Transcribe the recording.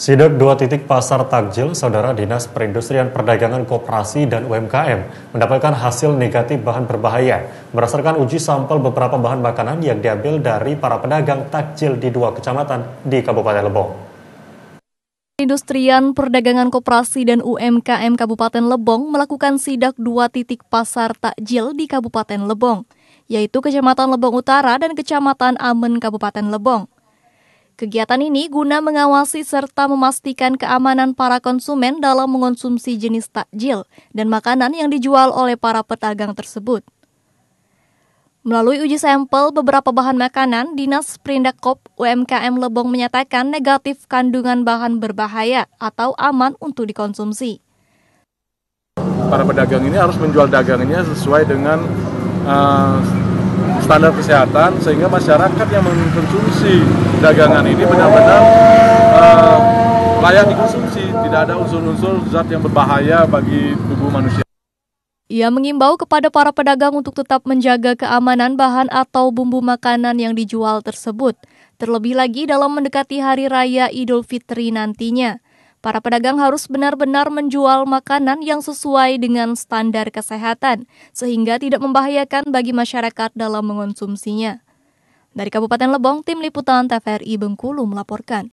Sidak dua titik pasar takjil, Saudara Dinas Perindustrian Perdagangan Koperasi dan UMKM mendapatkan hasil negatif bahan berbahaya berdasarkan uji sampel beberapa bahan makanan yang diambil dari para pedagang takjil di dua kecamatan di Kabupaten Lebong. Perindustrian Perdagangan Koperasi dan UMKM Kabupaten Lebong melakukan sidak dua titik pasar takjil di Kabupaten Lebong, yaitu Kecamatan Lebong Utara dan Kecamatan Amen Kabupaten Lebong. Kegiatan ini guna mengawasi serta memastikan keamanan para konsumen dalam mengonsumsi jenis takjil dan makanan yang dijual oleh para pedagang tersebut. Melalui uji sampel beberapa bahan makanan, Dinas Perindakop UMKM Lebong menyatakan negatif kandungan bahan berbahaya atau aman untuk dikonsumsi. Para pedagang ini harus menjual dagangannya sesuai dengan uh, standar kesehatan sehingga masyarakat yang mengkonsumsi dagangan ini benar-benar uh, layak dikonsumsi, tidak ada unsur-unsur zat yang berbahaya bagi tubuh manusia. Ia mengimbau kepada para pedagang untuk tetap menjaga keamanan bahan atau bumbu makanan yang dijual tersebut, terlebih lagi dalam mendekati hari raya Idul Fitri nantinya. Para pedagang harus benar-benar menjual makanan yang sesuai dengan standar kesehatan, sehingga tidak membahayakan bagi masyarakat dalam mengonsumsinya. Dari Kabupaten Lebong, Tim Liputan TVRI Bengkulu melaporkan.